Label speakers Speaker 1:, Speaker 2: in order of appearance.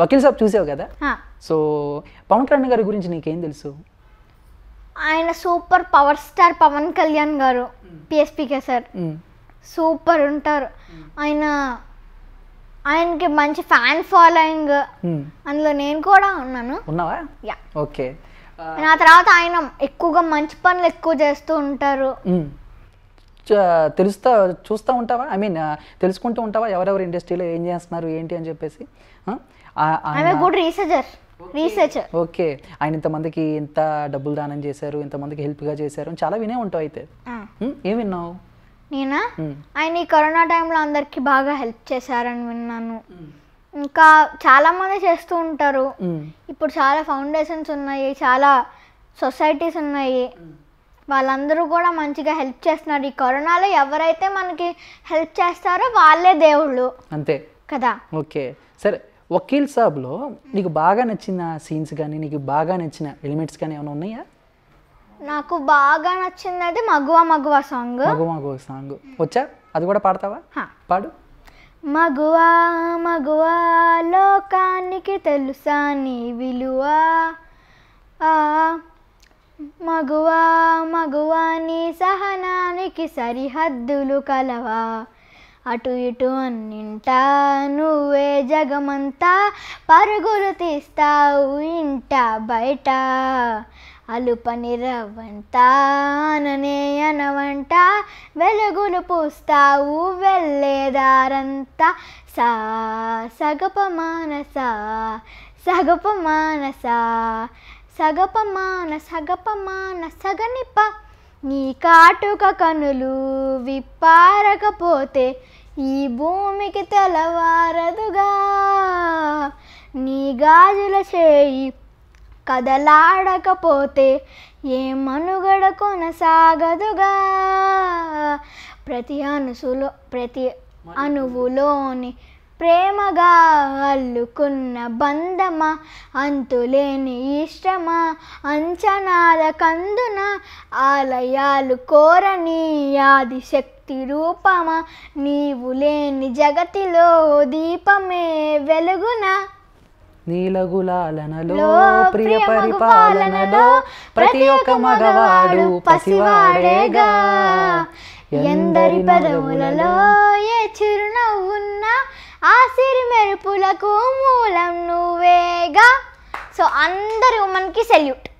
Speaker 1: వకీల్ సాబ్ చూసావు కదా సో పవన్ కళ్యాణ్ గారి గురించి నీకేం తెలుసు
Speaker 2: ఆయన super power star Pawan Kalyan garu PSPK sir super ఉంటారు ఆయన ఆయనకి మంచి ఫ్యాన్ ఫాలోయింగ్ అందులో నేను కూడా ఉన్నాను ఉన్నావా యా ఓకే నా తర్వాత ఆయన ఎక్కువగా మంచి పనులు ఎక్కువ చేస్తూ ఉంటారు
Speaker 1: తెలుస్తా చూస్తూ ఉంటావా ఐ మీన్ uh, తెలుసుకుంటూ ఉంటావా ఎవరెవరు ఇండస్ట్రీలో ఏం చేస్తున్నారు ఏంటి అని చెప్పేసి ఓకే ఆయన ఇంతమందికి ఇంత డబ్బులు దానం చేశారు ఇంతమందికి హెల్ప్గా చేశారు చాలా వినే ఉంటావు అయితే ఏం విన్నావు
Speaker 2: నేనా ఆయన ఈ కరోనా టైంలో అందరికి బాగా హెల్ప్ చేశారని విన్నాను ఇంకా చాలా మంది చేస్తూ ఉంటారు ఇప్పుడు చాలా ఫౌండేషన్స్ ఉన్నాయి చాలా సొసైటీస్ ఉన్నాయి వాళ్ళందరూ కూడా మంచిగా హెల్ప్ చేస్తున్నారు ఈ కరోనాలో ఎవరైతే మనకి హెల్ప్ చేస్తారో వాళ్ళే దేవుళ్ళు అంతే కదా
Speaker 1: ఓకే సరే వకీల్ సాబ్లో నీకు బాగా నచ్చిన సీన్స్ కానీ నీకు బాగా నచ్చిన ఎలిమెంట్స్ కానీ ఏమైనా ఉన్నాయా
Speaker 2: నాకు బాగా నచ్చింది మగువ మగువ సాంగ్ మగువ
Speaker 1: మగువ సాంగ్ వచ్చా అది కూడా పాడతావా పాడు
Speaker 2: మగువ మగువ లోకానికి తెలుసా నీ విలువ మగువా మగువా నీ సహనానికి సరిహద్దులు కలవా అటు ఇటు అన్నింటా నువ్వే జగమంతా పరుగులు తీస్తావు ఇంట బయట అలుపని రవ్వంట అననే అనవంట వెలుగులు పూస్తావు వెళ్ళేదారంతా సా సగప మానస సగప మానస సగపమాన సగపమాన సగనిప నీ కాటుక కనులు విప్పారకపోతే ఈ భూమికి తెలవారదుగా నీ గాజుల చేయి కదలాడకపోతే ఏ మనుగడ కొనసాగదుగా ప్రతి అనుసులో ప్రతి అణువులోని ప్రేమగా అల్లుకున్న బంధమా అంతులేని ఇష్టమా అంచనాల కందున ఆలయాలు కోరని ఆదిశక్తి రూపమా నీవు లేని జగతిలో దీపమే వెలుగున
Speaker 1: నీలగులాలనలో ప్రియ పరిపాలనలో ప్రతి ఒక్క మగవాడు పసివాడేగా ఎందరి పదవులలో
Speaker 2: ఏ చిరునవ్వు ఆ సిరి మెరుపులకు మూలం నువ్వేగా సో అందరూ మనకి సెల్యూట్